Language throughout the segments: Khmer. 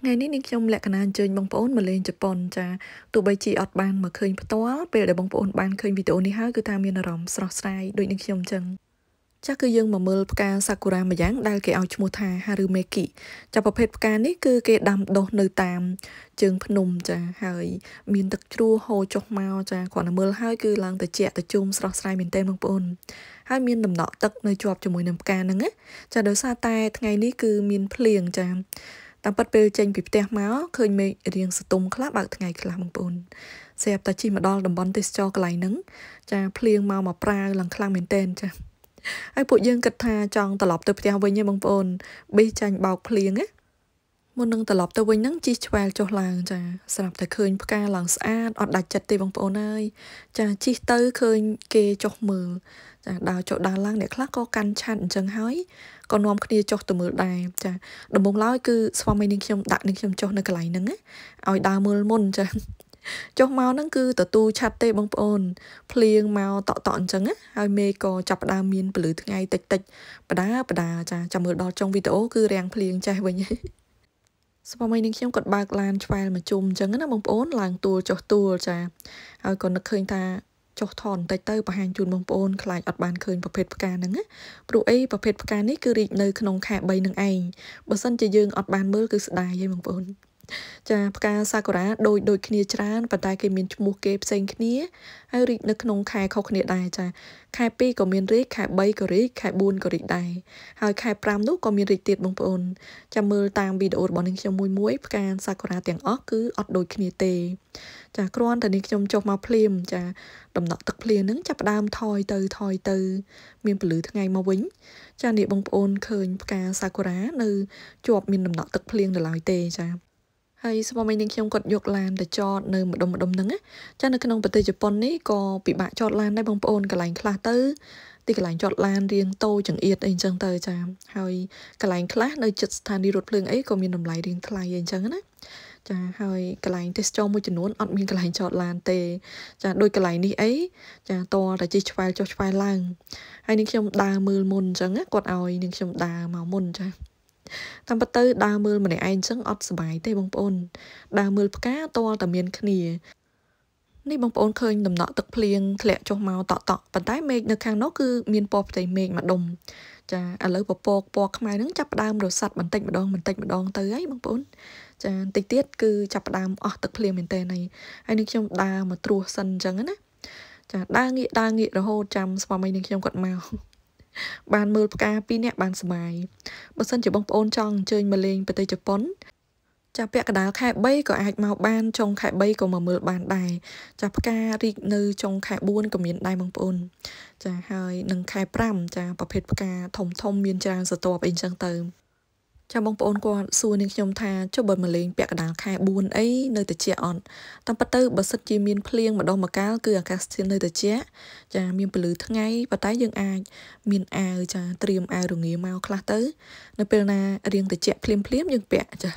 ថ្ងៃនេះនាងខ្ញុំលក្ខណៈអញ្ជើញបងប្អូនមកលេងជប៉ុនចាទោះបីជាអត់បានមកឃើញផ្ទាល់ពេលដែលបងប្អូន បានឃើញវីដេអូនេះហើយគឺថាមានអារម្មណ៍ស្រស់ស្រាយដូចនាងខ្ញុំអញ្ចឹងចាស់គឺយើងមកមើលផ្កាសាគុរ៉ាម្យ៉ាងដែលគេឲ្យឈ្មោះថា Harumeki ចាប្រភេទផ្កានេះគឺគេដាំដុះនៅតាមជើងភ្នំចាហើយ មានទឹកជ្រោះហូរចុះមកចាគ្រាន់តែមើលហើយគឺឡើងត្រជាក់ត្រជុំស្រស់ស្រាយមែនទែនបងប្អូនហើយមានដំណក់ទឹក នៅជាប់ជាមួយនឹងផ្កាហ្នឹងណាចាដោយសារតែ ថ្ងៃនេះគឺមានភ្លៀងចាតាមពិតពេលចេញពីផ្ទះមកឃើញមេឃរាងសទុំខ្លះបើកថ្ងៃខ្លះបងប្អូនស្រាប់តែជិះមកដល់តំបន់ទេសចរកន្លែងហ្នឹងចាភ្លៀងមកមកប្រាវឡើងខ្លាំងមែនតើចាហើយពួកយើងគិតថាចង់ត្រឡប់ទៅផ្ទះវិញឯងបងប្អូនប៊ីចាញ់បោកភ្លៀងណាមុននឹងត្រឡប់ទៅវិញហ្នឹងជីឆ្វែលចុះឡើងចាស្រាប់តែឃើញផ្កាឡើងស្អាតអត់ដាច់ចិត្តទេបងប្អូនអើយចាជីទៅឃើញគេចុះមើលចាដើរចុះដើរឡើងអ្នកខ្លះក៏កាន់ឆាត់អញ្ចឹងហើយក៏នាំគ្នាចុះទៅមើលដែរចាដំបូងឡើយគឺស្វាមីនឹងខ្ញុំដាក់នឹងខ្ញុំចុះនៅកន្លែងហ្នឹងឲ្យដើរមើលមុនចាចុះមកហ្នឹងគឺទទូឆាត់ទេបងប្អូនភ្លៀងមកតក់តក់អញ្ចឹងហើយមេក៏ចាប់ដើមមានពលឺថ្ងៃតិចតិចបដាបដាចាចាំមើលដល់ចុងវីដេអូគឺរាំងភ្លៀងចេះវិញស្វាមីនឹងខ្ញុំគាត់បើកឡានឆ្វែលមកជុំអញ្ចឹងណាបងប្អូនឡើងទួលចុះទួលចាហើយក៏នឹកឃើញថាចុះថនបន្តិចទៅបង្ហាញជូនបងប្អូនខ្លាចអត់បានឃើញប្រភេទផ្កាហ្នឹងណាព្រោះអីប្រភេទផ្កានេះគឺរីកនៅក្នុងខែ3នឹងឯងបើសិនជាយើងអត់បានមើលគឺស្ដាយហីបងប្អូនចាផ្កាសាกุระដូចដូចគ្នាច្រើនប៉ុន្តែគេមានឈ្មោះគេផ្សេងគ្នាហើយរីកនៅក្នុងខែខុសគ្នាដែរចាខែ2ក៏មានរីកខែ3ក៏រីកខែ4ក៏រីកដែរហើយខែ5នោះក៏មានរីកទៀតបងប្អូនចាំមើលតាមវីដេអូរបស់នាងខ្ញុំមួយមួយផ្កាសាกุระទាំងអស់គឺអត់ដូចគ្នាទេចាគ្រាន់តែនាងខ្ញុំចុះមកភ្លាមចាដំណក់ទឹកភ្លៀងហ្នឹងចាប់ដើមថយទៅថយទៅ មានពលឺថ្ងៃមកវិញចានេះបងប្អូនឃើញផ្កាសាกุระនៅជាប់មានដំណក់ទឹកភ្លៀងដល់ឡើយទេចាហើយស្វាមីនាងខ្ញុំគាត់យកឡានទៅចតនៅ ម្ដុំម្ដុំហ្នឹងណាចានៅក្នុងប្រទេសជប៉ុននេះក៏ពិបាកចតឡានដែរបងប្អូនកន្លែងខ្លះទៅទីកន្លែងចតឡានរៀងតូចចង្អៀតអីអញ្ចឹងទៅចា ហើយកន្លែងខ្លះនៅជិតស្ថានីយ៍រថភ្លើងអីក៏មានតម្លៃរៀងថ្លៃអីអញ្ចឹងណាចាហើយកន្លែងទេសចរមួយចំនួនអត់មានកន្លែងចតឡានទេ ចាដោយកន្លែងនេះអីចាតរតែជិះឆ្វែលចុះឆ្វែលឡើងហើយនឹងខ្ញុំដើរមើលមុនអញ្ចឹងណាគាត់ឲ្យនឹងខ្ញុំដើរមកមុនចាតាមពិតទៅ ដើរមើលម្នាក់ឯងចឹងអត់សុបាយទេបងប្អូន ដើរមើលផ្កាតលតែមានគ្នានេះបងប្អូនឃើញដំណក់ទឹកភ្លៀងធ្លាក់ចុះមកតក់តក់ប៉ុន្តែមេឃនៅខាងនោះគឺមានពណ៌ផ្ទៃមេឃមួយដុំចាឥឡូវពពកពណ៌ខ្មៅនឹងចាប់ផ្ដើមរសាត់បន្តិចម្ដងបន្តិចម្ដង ទៅហើយបងប្អូនចាបន្តិចទៀតគឺចាប់ផ្ដើមអស់ទឹកភ្លៀងមែនតើហើយហើយនឹងខ្ញុំដើរមកត្រួសសិនអញ្ចឹងណាចាដើរងាកដើរងាករហូតចាំស្វាមីនឹងខ្ញុំគាត់មកបានមើលផ្កាពីរនាក់បានសមាយបើសិនជាបងប្អូនចង់អញ្ជើញមកលេងប្រទេសជប៉ុនចាពាក់កណ្ដាលខែ3ក៏អាចមកបានចុងខែ3ក៏មកមើល បានដែរចាផ្ការីកនៅចុងខែ4ក៏មានដែរបងប្អូនចាហើយនឹងខែ5ចាប្រភេទផ្កាធំធំ មានច្រើនស្រទាប់អីចឹងទៅចាំបងប្អូនគាត់សួរនាងខ្ញុំថាចុះបើមកលេងពាក់កណ្ដាលខែ4អីនៅតិចអត់តាមពិតទៅបើសិនជាមានភ្លៀងម្ដងមកកាលគឺអាកាសធាតុនៅតិចចាមានពន្លឺថ្ងៃប៉ុន្តែយើងអាច មានអាវចាត្រៀមអាវរងាមកខ្លះទៅ នៅពេលណារៀងតិចភ្លាមភ្លាមយើងពាក់ចា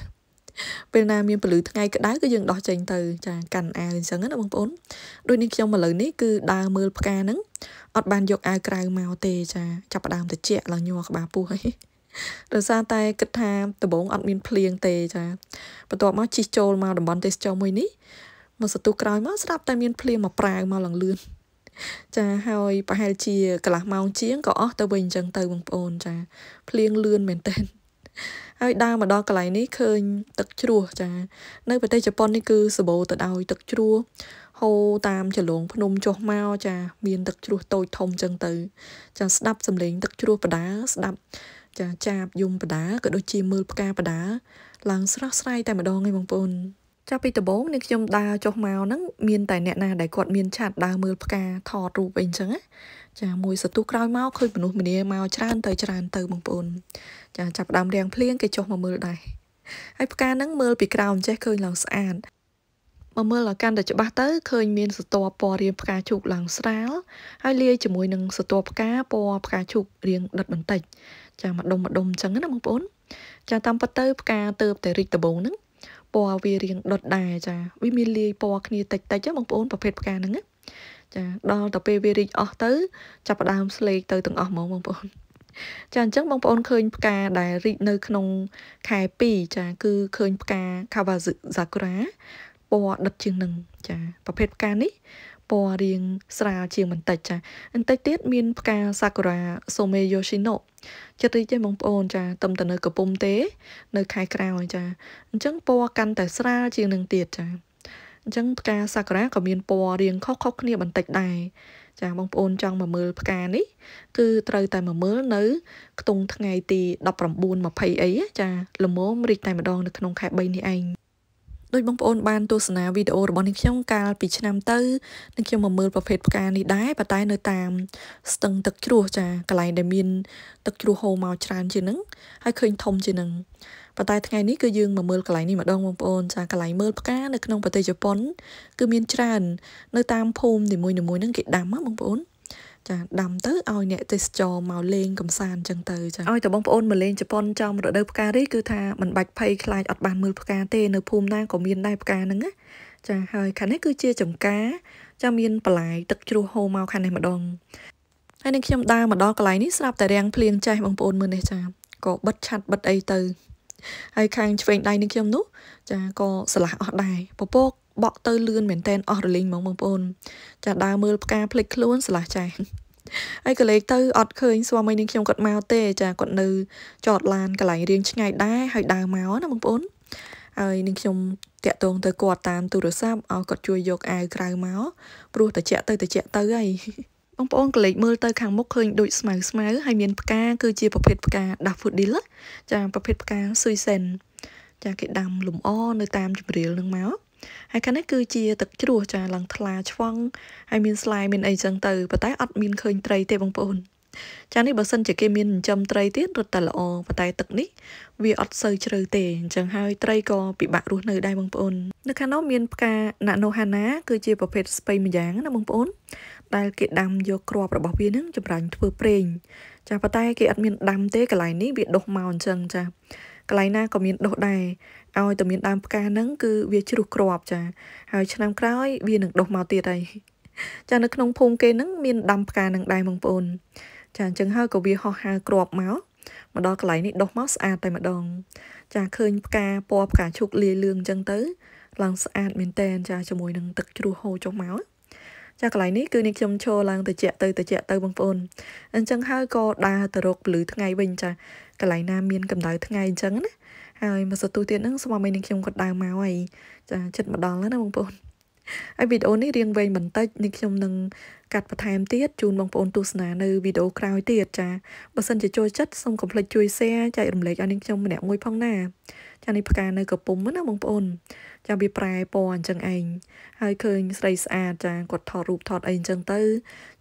ពេលណាមានពន្លឺថ្ងៃក្តៅគឺយើងដោះចេញទៅចាកាន់អាវអញ្ចឹងណាបងប្អូនដូចនេះខ្ញុំឥឡូវនេះគឺដើរមើលផ្កាហ្នឹងអត់បានយកអាវក្រៅមកទេចាចាប់ដើមតិចឡើងញ័រក្បាលពោះហើយដោយសារតែគិតថាដំបងអត់មាន ភ្លៀងទេចាបន្ទាប់មកជីកចូលមកតំបន់ទេសចរមួយនេះមកសន្ទុះក្រោយមកស្រាប់តែមានភ្លៀងមកប្រាវមកឡើងលឿនចាហើយប្រហែលជាកន្លះម៉ោងជាងក៏អស់ទៅវិញអញ្ចឹងទៅបងប្អូនចា ភ្លៀងលឿនមែនទែនហើយដើរមកដល់កន្លែងនេះឃើញទឹកជ្រោះចា នៅ ប្រទេសជប៉ុននេះគឺសម្បូរទៅដោយទឹកជ្រោះហូរតាម ចលងភ្នំចុះមកចា មានទឹកជ្រោះតូចធំចឹងទៅចាស្ដាប់សំឡេងទឹកជ្រោះបដាស្ដាប់ចាចាបយំបដាក៏ដូចជាមើលផ្កាបដាឡើងស្រស់ស្រាយតែម្ដងឯងបងប្អូនចាប់ពីដំបូងនឹងខ្ញុំដើរចុះមកហ្នឹងមានតែអ្នកណាដែលគាត់មានឆាតដើរមើលផ្កាថតរូបអីចឹងណាចាមួយសតុះក្រោយមកឃើញមនុស្សម្នាមកច្រើនទៅច្រើនទៅបងប្អូនចាចាប់ដើមរៀងភ្លៀងគេចុះមកមើលដែរហើយផ្កាហ្នឹងមើលពីក្រោមចេះឃើញឡើងស្អាតមកមើលឲ្យកាន់តែច្បាស់ទៅឃើញមានសតុះពណ៌រៀងផ្កាឈូកឡើងស្រាលហើយលាយជាមួយនឹងសតុះផ្កាពណ៌ផ្កាឈូករៀងដិតបន្តិចចាមួយដុំមួយដុំអញ្ចឹងណាបងប្អូនចាតាមពិតទៅផ្កាទៅតែរីកដំបូងហ្នឹងពណ៌វារៀងដុតដែរចាវាមានលាយពណ៌គ្នាតិចតិចបងប្អូនប្រភេទផ្កាហ្នឹងណាចាដល់ទៅពេលវារីកអស់ទៅចាប់ផ្ដើមស្លេកទៅទាំងអស់ហ្មងបងប្អូនចាអញ្ចឹងបងប្អូនឃើញផ្កាដែលរីកនៅ ក្នុងខែ2ចាគឺឃើញផ្កា Kawasaki Sakura ពណ៌ដិតជាងនឹង ចាប្រភេទផ្កានេះពណ៌រៀងស្រាលជាងបន្តិចចាបន្តិចទៀតមាន ផ្កាសាគុរ៉ាសូមេយ៉ូស៊ីណូចិត្តរីកទេបងប្អូនចាទំទៅនៅកំពុំទេ នៅ ខែក្រោយចាអញ្ចឹងពណ៌កាន់តែស្រាលជាងនឹងទៀតចាអញ្ចឹងផ្កាសាគុរ៉ាក៏មានពណ៌រៀងខុសៗគ្នាបន្តិចដែរចាបងប្អូនចង់មកមើលផ្កានេះ គឺត្រូវតែមកមើលនៅខ្ទង់ថ្ងៃទី19 20អីចាល្មមរីកតែម្ដងនៅក្នុងខែ3នេះឯងដោយបងប្អូនបានទស្សនាវីដេអូរបស់នាងខ្ញុំកាលពីឆ្នាំទៅនាងខ្ញុំមកមើលប្រភេទផ្កានេះដែរប៉ុន្តែ នៅតាមស្ទឹងទឹកជ្រោះចាកន្លែងដែលមាន ទឹកជ្រោះហូរមកច្រើនជាងហ្នឹងហើយឃើញធំជាងហ្នឹងប៉ុន្តែថ្ងៃនេះគឺយើងមកមើលកន្លែងនេះម្ដងបងប្អូនចាកន្លែងមើលផ្កានៅក្នុងប្រទេសជប៉ុន គឺមានច្រើននៅតាមភូមិនីមួយៗហ្នឹងគេដាំហ៎បងប្អូនចាដាំទៅឲ្យអ្នកទេសចរមកលេងកំសាន្តចឹងទៅចាឲ្យតែបងប្អូនមកលេងជប៉ុនចំរដូវផ្ការីគឺថាមិនបាច់ភ័យខ្លាចអត់បានមើលផ្កាទេនៅភូមិណាក៏មានដែរផ្កាហ្នឹងណាចាហើយខាងនេះគឺជាចំការចាមានបន្លាយទឹកជ្រោះហូរមកខាងនេះម្ដងហើយនឹងខ្ញុំដើរមកដល់កន្លែងនេះស្រាប់តែរាំងភ្លៀងចាស់បងប្អូនមើលនេះចាក៏បិទឆាត់បិទអីទៅហើយខាងឆ្វេងដៃនឹងខ្ញុំនោះចាក៏ឆ្លាស់អស់ដែរពពកបក់ទៅលឿនមែនតែនអស់រលីងហ្មងបងប្អូនចាដើរមើលផ្កាភ្លេចខ្លួនឆ្លាស់ចាស់ហើយកលេចទៅអត់ឃើញស្វាមីនឹងខ្ញុំគាត់មកទេចាគាត់នៅចតឡានកន្លែងរៀងឆ្ងាយដែរហើយដើរមកណាបងប្អូនហើយនឹងខ្ញុំតាក់ទងទៅគាត់តាមទូរស័ព្ទឲ្យគាត់ជួយយកអាវក្រៅមកព្រោះតិចទៅតិចទៅហើយបងប្អូនកលេចមើលទៅខាងមុខឃើញដូចស្មៅស្មៅហើយមានផ្កាគឺជាប្រភេទផ្កា Daffodil ចាប្រភេទផ្កា Suisen ចាគេដាំលំអនៅតាមជម្រាលនឹងមកហើយខាងនេះគឺជាទឹកជ្រោះចាឡើងថ្លាឆ្វង់ហើយមានស្លាយមានអីចឹងទៅប៉ុន្តែអត់មានឃើញត្រីទេបងប្អូន ចានេះបើសិនជាគេមានចិញ្ចឹមត្រីទៀតរត់តែល្អប៉ុន្តែទឹកនេះវាអត់សូវជ្រៅទេអញ្ចឹងហើយត្រីក៏ពិបាករស់នៅដែរបងប្អូននៅខាងនោះមានផ្កាណាណូហាណាគឺជាប្រភេទស្ពៃមួយយ៉ាងណាបងប្អូនដែលគេដាំយកគ្រាប់របស់វានឹងចម្រាញ់ធ្វើប្រេងចាប៉ុន្តែគេអត់មានដាំទេកន្លែងនេះវាដុះមកអញ្ចឹងចាកន្លែងណាក៏មានដុះដែរឲ្យតែមានដើមផ្កាហ្នឹងគឺវាជ្រុះគ្រាប់ចា ហើយឆ្នាំក្រោយវានឹងដុះមកទៀតហើយចានៅក្នុងភូមិគេហ្នឹងមានដើមផ្កានឹងដែរបងប្អូនចាអញ្ចឹងហើយក៏វាហោះហើរគ្រាប់មកមកដល់កន្លែងនេះដុះមកស្អាតតែម្ដងចាឃើញផ្កាពណ៌ផ្កាឈូកលាយលឿងអញ្ចឹងទៅឡើងស្អាតមែនតែនចាជាមួយនឹងទឹកជ្រោះហូរចុះមកចាកន្លែងនេះគឺនាងខ្ញុំឈរឡើងត្រជាក់ទៅត្រជាក់ទៅបងប្អូនអញ្ចឹងហើយក៏ដើរទៅរកពលឺថ្ងៃវិញចាកន្លែងណាមានកម្ដៅថ្ងៃអញ្ចឹងណាហើយមកសតូទៀតហ្នឹងស្វាមីនាងខ្ញុំក៏ដើរមកហើយចាចិត្តមកដល់ហើយណាបងប្អូនហើយវីដេអូនេះរៀងវែងបន្តិចនាងខ្ញុំនឹងកាត់បន្ថែមទៀតជូនបងប្អូនទស្សនានៅវីដេអូក្រោយទៀតចាបើសិនជាចូលចិត្តសូមកុំភ្លេចជួយ share ចែករំលែកឲ្យនឹងខ្ញុំម្នាក់មួយផងណា ចានេះផ្កានៅកំពុំណាបងប្អូនចាវាប្រែពណ៌អញ្ចឹងឯងហើយឃើញស្រីស្អាតចាគាត់ថតរូបថតអីអញ្ចឹងទៅ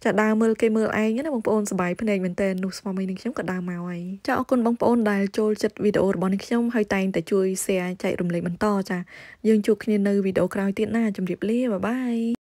ចាដើរមើលគេមើលឯងណាបងប្អូនសប្បាយភ្នែកមែនតើនោះស្វាមីនឹងខ្ញុំក៏ដើរមកហើយចាអរគុណបងប្អូនដែលចូលចិត្តវីដេអូរបស់នឹងខ្ញុំហើយតែងតែជួយ share ចែករំលែកបន្ត ចាយើងជួបគ្នានៅវីដេអូក្រោយទៀតណាជម្រាបលាបាយបាយ